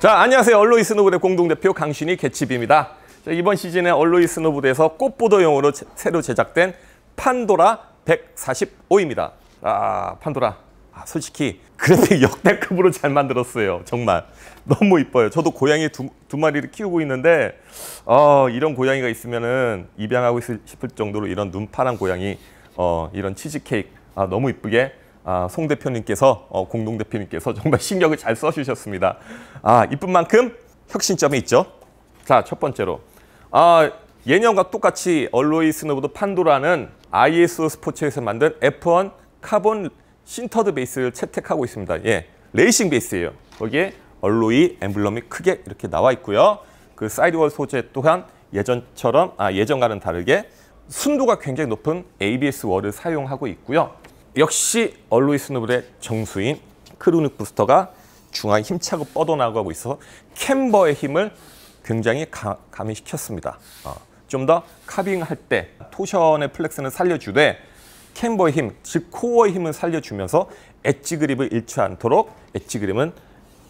자, 안녕하세요. 얼로이 스노보대 공동대표 강신희 개츠입니다 자, 이번 시즌에 얼로이 스노보드에서 꽃보더용으로 제, 새로 제작된 판도라 145입니다. 아, 판도라. 아, 솔직히 그래픽 역대급으로 잘 만들었어요. 정말. 너무 이뻐요. 저도 고양이 두, 두 마리를 키우고 있는데 어, 이런 고양이가 있으면은 입양하고 싶을 정도로 이런 눈파란 고양이 어, 이런 치즈케이크 아, 너무 이쁘게 아, 송 대표님께서 어, 공동 대표님께서 정말 신경을 잘 써주셨습니다. 아 이뿐 만큼 혁신점이 있죠. 자첫 번째로 아, 예년과 똑같이 얼로이 스노보드 판도라는 ISO 스포츠에서 만든 F1 카본 신터드 베이스를 채택하고 있습니다. 예, 레이싱 베이스예요. 거기에 얼로이 엠블럼이 크게 이렇게 나와 있고요. 그 사이드월 소재 또한 예전처럼 아 예전과는 다르게 순도가 굉장히 높은 ABS 월을 사용하고 있고요. 역시 얼루이스 노블의 정수인 크루닉 부스터가 중앙에 힘차고 뻗어나가고 있어서 캠버의 힘을 굉장히 가, 미시켰습니다 어, 좀더 카빙할 때 토션의 플렉스는 살려주되 캠버의 힘, 즉 코어의 힘을 살려주면서 엣지 그립을 잃지 않도록 엣지 그립은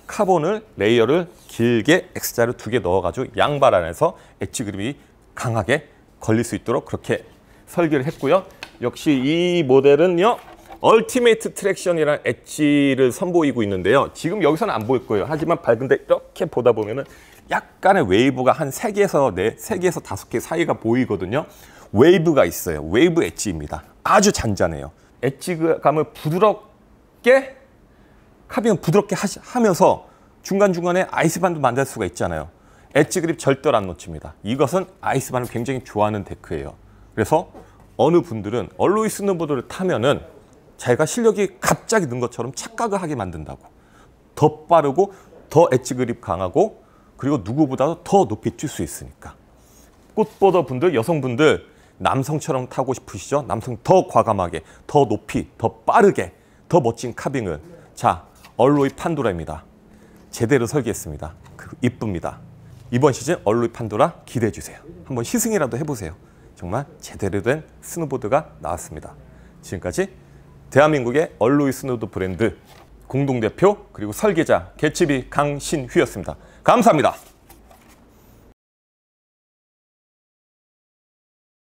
카본을 레이어를 길게 X자를 두개 넣어가지고 양발 안에서 엣지 그립이 강하게 걸릴 수 있도록 그렇게 설계를 했고요. 역시 이 모델은요. 얼티메이트 트랙션이란 엣지를 선보이고 있는데요. 지금 여기서는 안 보일 거예요. 하지만 밝은데 이렇게 보다 보면은 약간의 웨이브가 한 3개에서 4, 3개에서 5개 사이가 보이거든요. 웨이브가 있어요. 웨이브 엣지입니다. 아주 잔잔해요. 엣지감을 부드럽게 카빙을 부드럽게 하면서 중간중간에 아이스반도 만들 수가 있잖아요. 엣지 그립 절대 안 놓칩니다. 이것은 아이스반을 굉장히 좋아하는 데크예요. 그래서 어느 분들은 얼로이 스노보드를 타면은 자기가 실력이 갑자기 는 것처럼 착각을 하게 만든다고. 더 빠르고 더 엣지 그립 강하고 그리고 누구보다도 더 높이 뛸 수 있으니까. 꽃보더 분들, 여성분들 남성처럼 타고 싶으시죠? 남성 더 과감하게, 더 높이, 더 빠르게, 더 멋진 카빙을. 자, 얼로이 판도라입니다. 제대로 설계했습니다. 그 이쁩니다. 이번 시즌 얼로이 판도라 기대해 주세요. 한번 시승이라도 해보세요. 정말 제대로 된 스노보드가 나왔습니다. 지금까지 대한민국의 얼루이스 노드 브랜드 공동대표 그리고 설계자 개츠비 강신휘였습니다. 감사합니다.